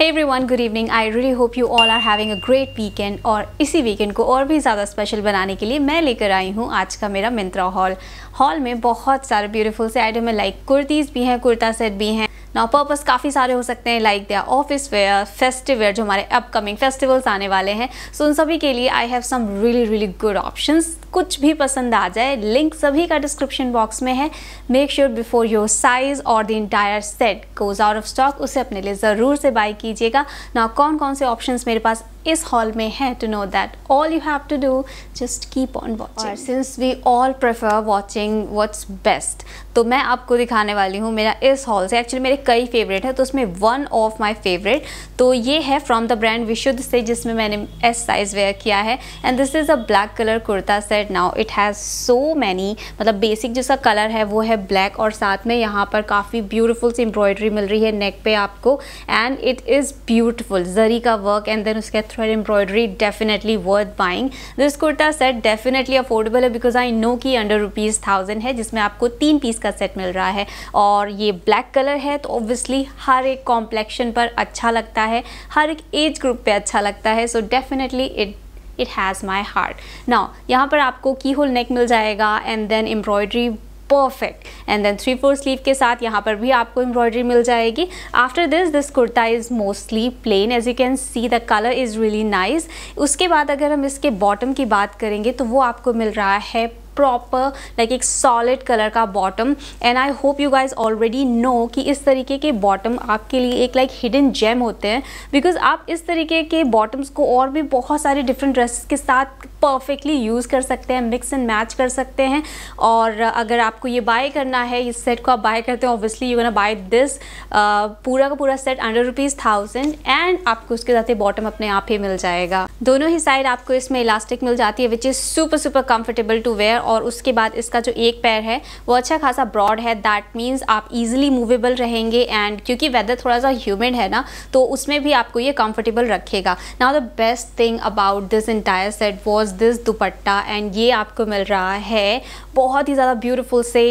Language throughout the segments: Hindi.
Hey one good evening I really hope you all are having a great weekend और इसी वीकेंड को और भी ज़्यादा स्पेशल बनाने के लिए मैं लेकर आई हूँ आज का मेरा मिंत्रा हॉल हॉल में बहुत सारे ब्यूटीफुल से आइटम है लाइक कुर्तीज़ भी हैं कुर्ता सेट भी हैं ना पर्पज़ काफ़ी सारे हो सकते हैं लाइक दिया ऑफिस वेयर फेस्टिव वेयर जो हमारे अपकमिंग फेस्टिवल्स आने वाले हैं सो उन सभी के लिए I have some really really good option कुछ भी पसंद आ जाए लिंक सभी का डिस्क्रिप्शन बॉक्स में है make sure before your size और the entire set goes out of stock उसे अपने लिए ज़रूर से बाई कीजिएगा ना कौन कौन से ऑप्शन मेरे पास इस हॉल में है to know that all you have to do just keep on watching since we all prefer watching watching best तो मैं आपको दिखाने वाली हूँ मेरा इस हॉल से एक्चुअली मेरे कई फेवरेट है तो उसमें वन ऑफ माय फेवरेट तो ये है फ्रॉम द ब्रांड विशुद्ध से जिसमें मैंने एस साइज़ वेयर किया है and this is a black colour kurta set now it has so many मतलब बेसिक जिसका कलर है वो है ब्लैक और साथ में यहाँ पर काफ़ी ब्यूटीफुल सी एम्ब्रॉयडरी मिल रही है नेक पे आपको and it is beautiful zari का वर्क एंड देन उसके Kashmir embroidery definitely worth buying this kurta set definitely affordable है बिकॉज आई नो कि अंडर रुपीज़ थाउजेंड है जिसमें आपको तीन पीस का सेट मिल रहा है और ये ब्लैक कलर है तो ऑब्वियसली हर एक कॉम्प्लेक्शन पर अच्छा लगता है हर एक एज ग्रुप पे अच्छा लगता है so definitely it it has my heart ना यहाँ पर आपको की होल नेक मिल जाएगा and then embroidery perfect and then three four sleeve के साथ यहाँ पर भी आपको एम्ब्रॉयडरी मिल जाएगी after this this kurta is mostly plain as you can see the colour is really nice उसके बाद अगर हम इसके बॉटम की बात करेंगे तो वो आपको मिल रहा है प्रॉपर लाइक एक सॉलिड कलर का bottom and I hope you guys already know कि इस तरीके के बॉटम आपके लिए एक लाइक हिडन जेम होते हैं बिकॉज आप इस तरीके के बॉटम्स को और भी बहुत सारे डिफरेंट ड्रेसेस के साथ परफेक्टली यूज़ कर सकते हैं मिक्स एंड मैच कर सकते हैं और अगर आपको ये बाय करना है इस सेट को आप बाय करते हैं obviously you can buy this पूरा का पूरा set under rupees thousand and आपको उसके साथ ही बॉटम अपने आप ही मिल जाएगा दोनों ही साइड आपको इसमें इलास्टिक मिल जाती है which is super super comfortable to wear और उसके बाद इसका जो एक पैर है वो अच्छा खासा ब्रॉड है दैट मीन्स आप ईजिली मूवेबल रहेंगे एंड क्योंकि वेदर थोड़ा सा ह्यूमिड है ना तो उसमें भी आपको ये कंफर्टेबल रखेगा now the best thing about this entire set was this dupatta and ये आपको मिल रहा है बहुत ही ज़्यादा ब्यूटिफुल से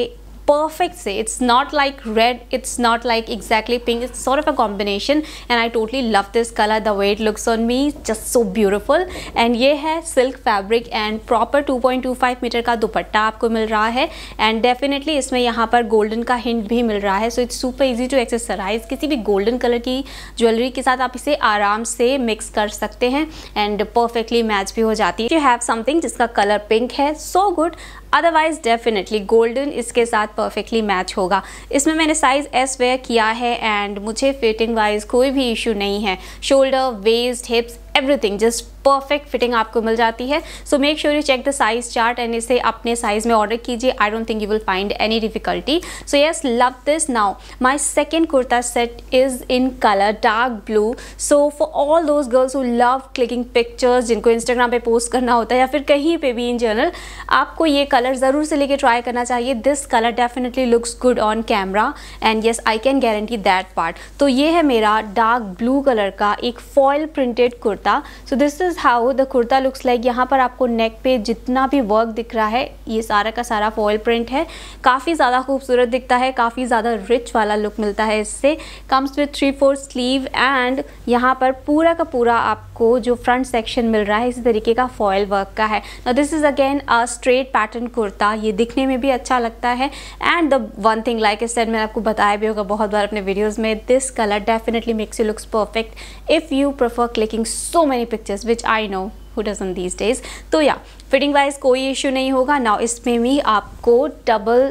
perfect say it's not like red it's not like exactly pink it's sort of a combination and I totally love this color the way it looks on me just so beautiful and ये है silk fabric and proper 2.25 metre का दुपट्टा आपको मिल रहा है एंड डेफिनेटली इसमें यहाँ पर गोल्डन का हिंट भी मिल रहा है so it's super easy to accessorise किसी भी गोल्डन कलर की ज्वेलरी के साथ आप इसे आराम से मिक्स कर सकते हैं एंड परफेक्टली मैच भी हो जाती है यू हैव समथिंग जिसका कलर पिंक है so so good otherwise definitely golden इसके साथ परफेक्टली मैच होगा इसमें मैंने साइज़ एस वेयर किया है एंड मुझे फिटिंग वाइज कोई भी इशू नहीं है shoulder waist hips everything just perfect fitting आपको मिल जाती है so make sure you check the size chart and इसे अपने साइज में ऑर्डर कीजिए I don't think you will find any difficulty so yes love this now my second kurta set is in colour dark blue so for all those girls who love clicking pictures जिनको इंस्टाग्राम पे पोस्ट करना होता है या फिर कहीं पे भी इन जनरल आपको ये कलर ज़रूर से लेके ट्राई करना चाहिए this colour definitely looks good on camera and yes I can guarantee that part तो ये है मेरा डार्क ब्लू कलर का एक foil printed kurta kurta so this is how the kurta looks like यहाँ पर आपको नेक पे जितना भी वर्क दिख रहा है ये सारा का सारा फॉल प्रिंट है काफ़ी ज़्यादा खूबसूरत दिखता है काफ़ी ज़्यादा रिच वाला लुक मिलता है इससे comes with three four sleeve and यहाँ पर पूरा का पूरा आपको जो फ्रंट सेक्शन मिल रहा है इसी तरीके का फॉयल वर्क का है ना this is again a straight pattern kurta ये दिखने में भी अच्छा लगता है and the one thing like इस सेट मैंने आपको बताया भी होगा बहुत बार अपने वीडियोज़ में this colour definitely makes you looks perfect if you prefer clicking so so many pictures which I know who doesn't these days तो या फिटिंग वाइज कोई इशू नहीं होगा नाउ इसमें भी आपको डबल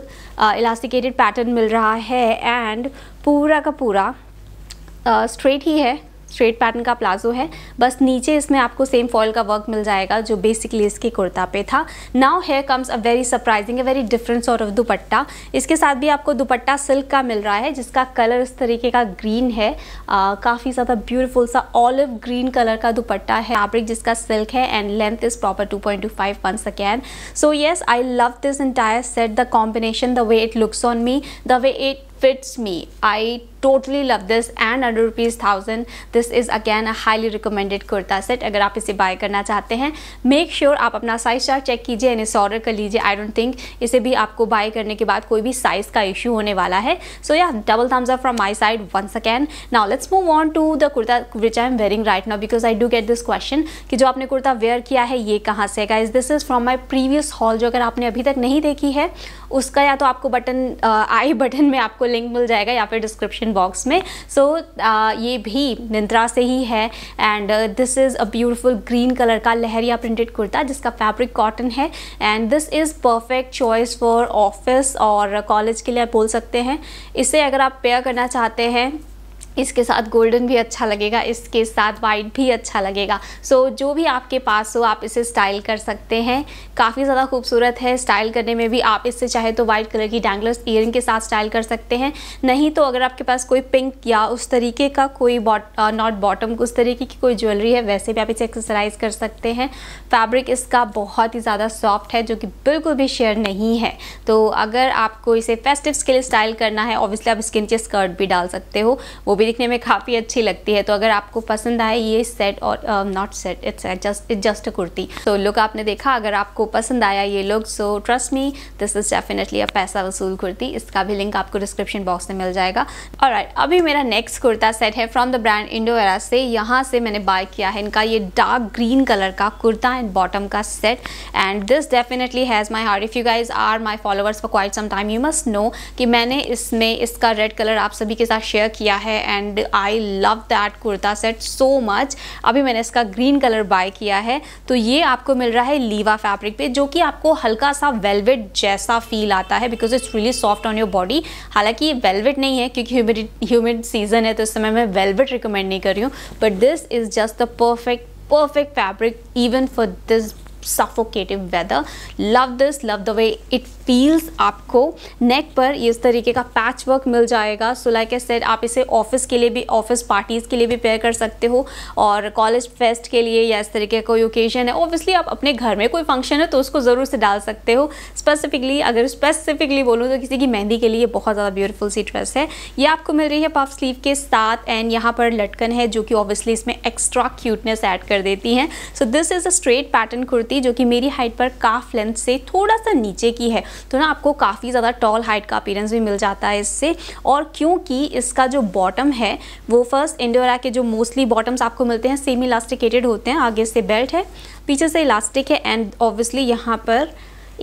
इलास्टिकेटेड पैटर्न मिल रहा है एंड पूरा का पूरा स्ट्रेट uh, ही है स्ट्रेट पैटर्न का प्लाजो है बस नीचे इसमें आपको सेम फॉल का वर्क मिल जाएगा जो बेसिकली इसकी कुर्ता पे था now here comes a very surprising very different sort of dupatta इसके साथ भी आपको दुपट्टा सिल्क का मिल रहा है जिसका कलर इस तरीके का ग्रीन है काफ़ी ज़्यादा ब्यूटिफुल सा ऑलिव ग्रीन कलर का दुपट्टा है फैब्रिक जिसका सिल्क है and length is proper two five one second so yes I love this entire set the combination the way it looks on me the way it fits me i totally love this and under rupees thousand this is again a highly recommended kurta set अगर आप इसे बाय करना चाहते हैं मेक श्योर sure आप अपना साइज चार्ट चेक कीजिए एंड इसे ऑर्डर कर लीजिए आई डोंट थिंक इसे भी आपको बाय करने के बाद कोई भी साइज़ का इशू होने वाला है सो या double thumbs up from my side once again now let's move on to the kurta which I am wearing right now because I do get this question कि जो आपने कुर्ता वेयर किया है ये कहाँ से है is this is from my previous haul जो अगर आपने अभी तक नहीं देखी है उसका या तो आपको बटन आई बटन में आपको लिंक मिल जाएगा या फिर डिस्क्रिप्शन बॉक्स में सो so, uh, ये भी निंद्रा से ही है and this is a beautiful green colour का लहरिया प्रिंटेड कुर्ता जिसका फैब्रिक कॉटन है and this is perfect choice for office और कॉलेज के लिए आप बोल सकते हैं इसे अगर आप पेयर करना चाहते हैं इसके साथ गोल्डन भी अच्छा लगेगा इसके साथ वाइट भी अच्छा लगेगा सो so, जो भी आपके पास हो आप इसे स्टाइल कर सकते हैं काफ़ी ज़्यादा खूबसूरत है स्टाइल करने में भी आप इससे चाहे तो वाइट कलर की डैंगलर्स ईयरिंग के साथ स्टाइल कर सकते हैं नहीं तो अगर आपके पास कोई पिंक या उस तरीके का कोई बॉट नॉट बॉटम उस तरीके की कोई ज्वेलरी है वैसे भी आप इसे एक्सरसाइज कर सकते हैं फैब्रिक इसका बहुत ही ज़्यादा सॉफ्ट है जो कि बिल्कुल भी शेयर नहीं है तो अगर आपको इसे फेस्टिव्स के लिए स्टाइल करना है ऑब्वियसली आप इसके नीचे स्कर्ट भी डाल सकते हो वो भी भी दिखने में काफ़ी अच्छी लगती है तो अगर आपको पसंद आए ये सेट और not set it's just it just a kurti तो लुक आपने देखा अगर आपको पसंद आया ये look so trust me this is definitely a पैसा वसूल कुर्ती इसका भी लिंक आपको डिस्क्रिप्शन बॉक्स में मिल जाएगा और right, अभी मेरा नेक्स्ट कुर्ता सेट है फ्रॉम द ब्रांड इंडोवेरा से यहाँ से मैंने बाय किया है इनका ये डार्क ग्रीन कलर का कुर्ता एंड बॉटम का set and this definitely has my heart if you guys are my followers for quite some time you must know कि मैंने इसमें इसका रेड कलर आप सभी के साथ शेयर किया है and I love that kurta set so much अभी मैंने इसका ग्रीन कलर बाय किया है तो ये आपको मिल रहा है लीवा फैब्रिक पे जो कि आपको हल्का सा वेलवेट जैसा फील आता है because it's really soft on your body हालांकि ये वेलवेट नहीं है क्योंकि ह्यूमिड सीजन है तो इस समय मैं वेलवेट रिकमेंड नहीं कर रही हूँ but this is just the perfect perfect fabric even for this suffocating weather love this love the way it feels आपको नेक पर इस तरीके का पैच वर्क मिल जाएगा सो लाइक ए सेट आप इसे ऑफिस के लिए भी ऑफिस पार्टीज़ के लिए भी पेयर कर सकते हो और कॉलेज फेस्ट के लिए या इस तरीके का कोई ओकेजन है ओबियसली आप अपने घर में कोई फंक्शन है तो उसको ज़रूर से डाल सकते हो स्पेसिफिकली अगर स्पेसिफिकली बोलूँ तो किसी की मेहंदी के लिए बहुत ज़्यादा ब्यूटीफुल सी ड्रेस है ये आपको मिल रही है पफ स्लीव के साथ एंड यहाँ पर लटकन है जो कि ऑब्वियसली इसमें एक्स्ट्रा क्यूटनेस ऐड कर देती हैं so this is a straight pattern kurti जो कि मेरी हाइट पर काफ लेंथ से थोड़ा सा नीचे की है तो ना आपको काफ़ी ज़्यादा टॉल हाइट का अपीरेंस भी मिल जाता है इससे और क्योंकि इसका जो बॉटम है वो फर्स्ट इंडोरा के जो मोस्टली बॉटम्स आपको मिलते हैं सेमी इलास्टिकेटेड होते हैं आगे से बेल्ट है पीछे से इलास्टिक है एंड ऑब्वियसली यहाँ पर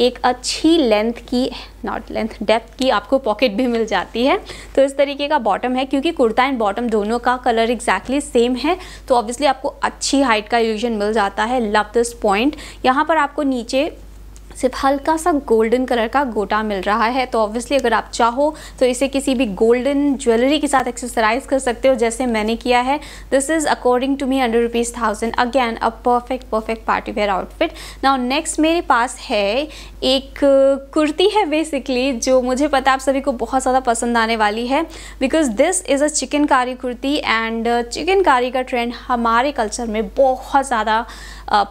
एक अच्छी लेंथ की नॉट लेंथ डेप्थ की आपको पॉकेट भी मिल जाती है तो इस तरीके का बॉटम है क्योंकि कुर्ता एंड बॉटम दोनों का कलर एग्जैक्टली exactly सेम है तो ऑब्वियसली आपको अच्छी हाइट का इल्यूजन मिल जाता है लव दिस पॉइंट यहाँ पर आपको नीचे सिर्फ हल्का सा गोल्डन कलर का गोटा मिल रहा है तो ऑब्वियसली अगर आप चाहो तो इसे किसी भी गोल्डन ज्वेलरी के साथ एक्सरसाइज कर सकते हो जैसे मैंने किया है this is according to me hundred rupees thousand again a perfect perfect party wear outfit now next मेरे पास है एक कुर्ती है बेसिकली जो मुझे पता आप सभी को बहुत ज़्यादा पसंद आने वाली है because this is a chikankari kurti and chikankari का ट्रेंड हमारे कल्चर में बहुत ज़्यादा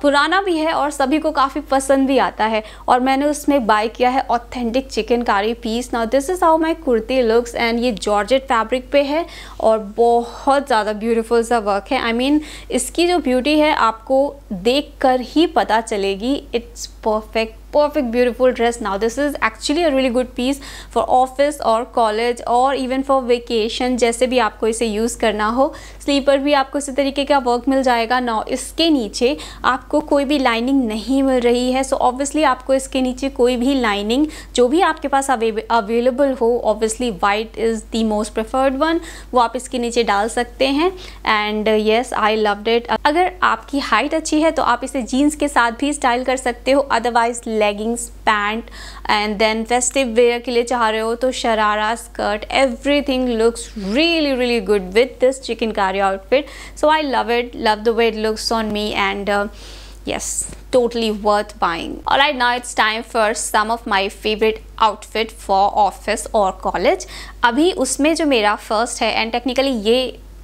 पुराना भी है और सभी को काफ़ी पसंद भी आता है और मैंने उसमें बाय किया है authentic chikankari piece now this is how my kurti looks and ये जॉर्जेट फैब्रिक पे है और बहुत ज़्यादा ब्यूटीफुल सा वर्क है आई I मीन mean, इसकी जो ब्यूटी है आपको देख कर ही पता चलेगी it's perfect perfect beautiful dress now this is actually a really good piece for office or college or even for vacation जैसे भी आपको इसे यूज़ करना हो स्लीव पर भी आपको इसी तरीके का वर्क मिल जाएगा नाउ इसके नीचे आपको कोई भी लाइनिंग नहीं मिल रही है सो so ऑब्वियसली आपको इसके नीचे कोई भी लाइनिंग जो भी आपके पास अवेलेबल हो obviously white is the most preferred one वो आप इसके नीचे डाल सकते हैं and yes I love it अगर आपकी हाइट अच्छी है तो आप इसे जीन्स के साथ भी स्टाइल कर सकते हो otherwise leggings pants and then festive wear के लिए चाह रहे हो तो sharara skirt everything looks really really good with this chikankari outfit so I love it love the way it looks on me and yes totally worth buying all right now it's time for some of my favorite outfit for office or college अभी उसमें जो मेरा first है and technically ये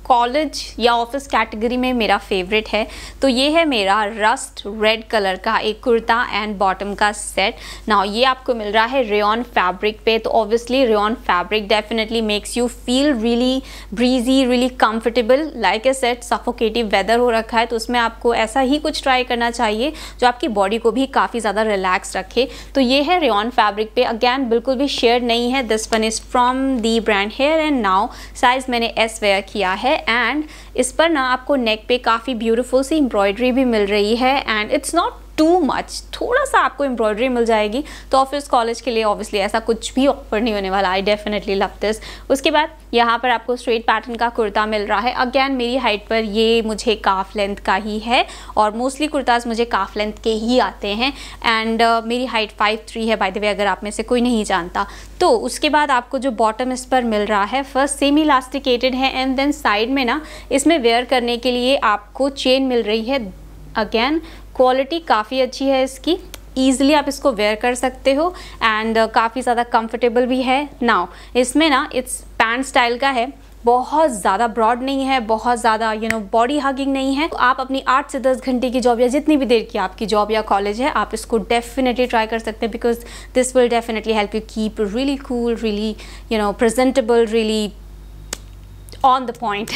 कॉलेज या ऑफिस कैटेगरी में मेरा फेवरेट है तो ये है मेरा रस्ट रेड कलर का एक कुर्ता एंड बॉटम का सेट नाउ ये आपको मिल रहा है रेन फैब्रिक पे तो obviously rayon fabric definitely makes you feel really breezy really comfortable like a set suffocative weather हो रखा है तो उसमें आपको ऐसा ही कुछ ट्राई करना चाहिए जो आपकी बॉडी को भी काफ़ी ज़्यादा रिलैक्स रखे तो ये है रेन फैब्रिक पे अगैन बिल्कुल भी शेयर नहीं है this one is from the brand here and now size मैंने एस वेयर किया है एंड इस पर ना आपको नेक पे काफ़ी ब्यूटीफुल सी एम्ब्रॉयडरी भी मिल रही है and it's not too much थोड़ा सा आपको एम्ब्रॉयडरी मिल जाएगी तो ऑफिस कॉलेज के लिए ऑब्वियसली ऐसा कुछ भी ऑफर नहीं होने वाला आई डेफिनेटली लव दिस उसके बाद यहाँ पर आपको स्ट्रेट पैटर्न का कुर्ता मिल रहा है अगैन मेरी हाइट पर ये मुझे काफ लेंथ का ही है और मोस्टली कुर्ताज मुझे काफ लेंथ के ही आते हैं एंड uh, मेरी हाइट फाइव थ्री है बाय द वे अगर आप में से कोई नहीं जानता तो उसके बाद आपको जो बॉटम इस पर मिल रहा है फर्स्ट सेमी इलास्टिकेटेड है एंड देन साइड में ना इसमें वेयर करने के लिए आपको चेन मिल रही है अगेन क्वालिटी काफ़ी अच्छी है इसकी ईजिली आप इसको वेयर कर सकते हो एंड uh, काफ़ी ज़्यादा कम्फर्टेबल भी है नाउ इसमें ना इट्स पैंट स्टाइल का है बहुत ज़्यादा ब्रॉड नहीं है बहुत ज़्यादा यू नो बॉडी हगिंग नहीं है तो आप अपनी आठ से दस घंटे की जॉब या जितनी भी देर की आपकी जॉब या कॉलेज है आप इसको डेफिनेटली ट्राई कर सकते हैं because this will definitely help you keep really cool really you know presentable really on the point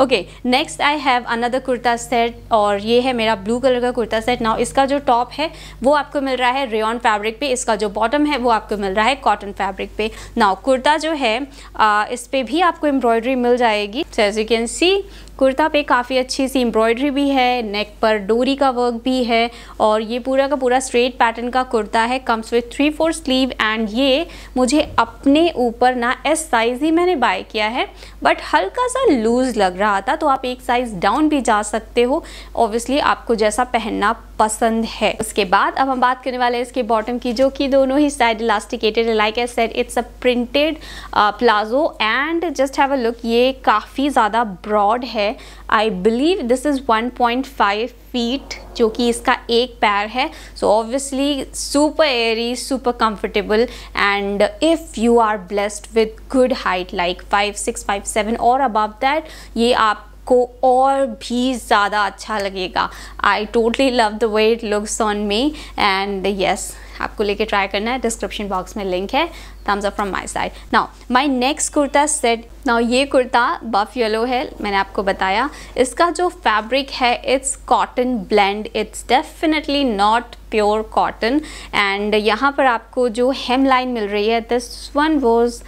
okay next I have another kurta set और ये है मेरा ब्लू कलर का कुर्ता सेट नाउ इसका जो टॉप है वो आपको मिल रहा है रेन फैब्रिक पे इसका जो बॉटम है वो आपको मिल रहा है कॉटन फैब्रिक पे नाउ कुर्ता जो है आ, इस पर भी आपको एम्ब्रॉयडरी मिल जाएगी so as you can see kurta पे काफ़ी अच्छी सी एम्ब्रॉयडरी भी है नेक पर डोरी का वर्क भी है और ये पूरा का पूरा स्ट्रेट पैटर्न का कुर्ता है comes with three four sleeve and ये मुझे अपने ऊपर ना एस साइज़ ही मैंने बाय किया है बट हल्का सा लूज़ लग रहा था तो आप एक साइज़ डाउन भी जा सकते हो ऑब्वियसली आपको जैसा पहनना पसंद है उसके बाद अब हम बात करने वाले हैं इसके बॉटम की जो कि दोनों ही साइड uh, इलास्टिकेटेड है like I said it's a printed palazzo and just have a look ये काफ़ी ज़्यादा ब्रॉड है I believe this is 1.5 feet जो कि इसका एक पैर है so obviously super airy super comfortable and if you are blessed with good height like five six five seven और अबव दैट ये आप को और भी ज़्यादा अच्छा लगेगा I totally love the way it looks on me and yes आपको लेके ट्राई करना है डिस्क्रिप्शन बॉक्स में लिंक है thumbs up from my side now my next kurta set now ये कुर्ता बफ येलो है मैंने आपको बताया इसका जो फैब्रिक है it's cotton blend it's definitely not pure cotton and यहाँ पर आपको जो हेम लाइन मिल रही है this one was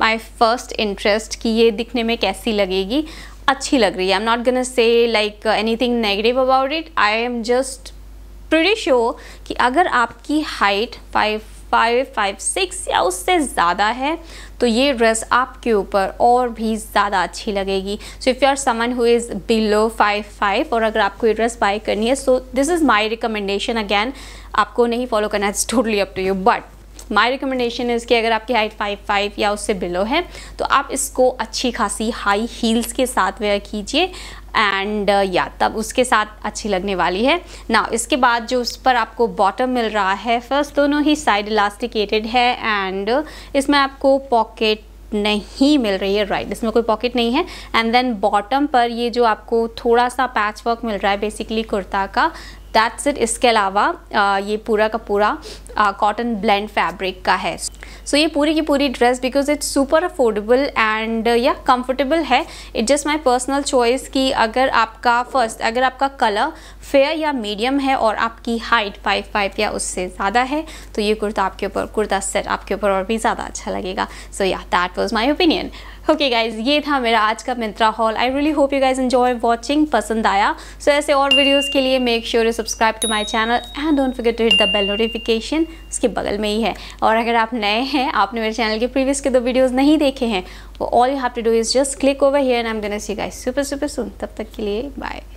my first interest कि ये दिखने में कैसी लगेगी अच्छी लग रही है am not gonna say like anything negative about it I am just pretty sure कि अगर आपकी height five five five six या उससे ज़्यादा है तो ये ड्रेस आपके ऊपर और भी ज़्यादा अच्छी लगेगी so if you are someone who is below five five और अगर आपको ये ड्रेस बाई करनी है so this is my recommendation again आपको नहीं फॉलो करना it's totally up to you but my recommendation is कि अगर आपकी हाइट फाइव फाइव या उससे बिलो है तो आप इसको अच्छी खासी हाई हील्स के साथ वेयर कीजिए एंड uh, या तब उसके साथ अच्छी लगने वाली है ना इसके बाद जो उस पर आपको बॉटम मिल रहा है फर्स्ट दोनों ही साइड इलास्टिकेटेड है एंड uh, इसमें आपको पॉकेट नहीं मिल रही है राइट right. इसमें कोई पॉकेट नहीं है एंड देन बॉटम पर ये जो आपको थोड़ा सा पैच वर्क मिल रहा है बेसिकली कुर्ता का दैट्स इट इसके अलावा ये पूरा का पूरा कॉटन ब्लेंड फैब्रिक का है सो so, ये पूरी की पूरी dress because it's super affordable and या कंफर्टेबल है it just my personal choice कि अगर आपका फर्स्ट अगर आपका कलर फेयर या मीडियम है और आपकी हाइट फाइव फाइव या उससे ज़्यादा है तो ये कुर्ता आपके ऊपर कुर्ता सेट आपके ऊपर और भी ज़्यादा अच्छा लगेगा सो या that was my opinion okay okay guys ये था मेरा आज का Myntra haul I really hope you guys enjoy watching पसंद आया सो so, ऐसे और वीडियोस के लिए make sure you subscribe to my channel and don't forget to hit the bell notification उसके बगल में ही है और अगर आप नए हैं आपने मेरे चैनल के प्रीवियस के दो वीडियोज़ नहीं देखे हैं वो all you have to do is just click over here and um guys super super soon तब तक के लिए बाय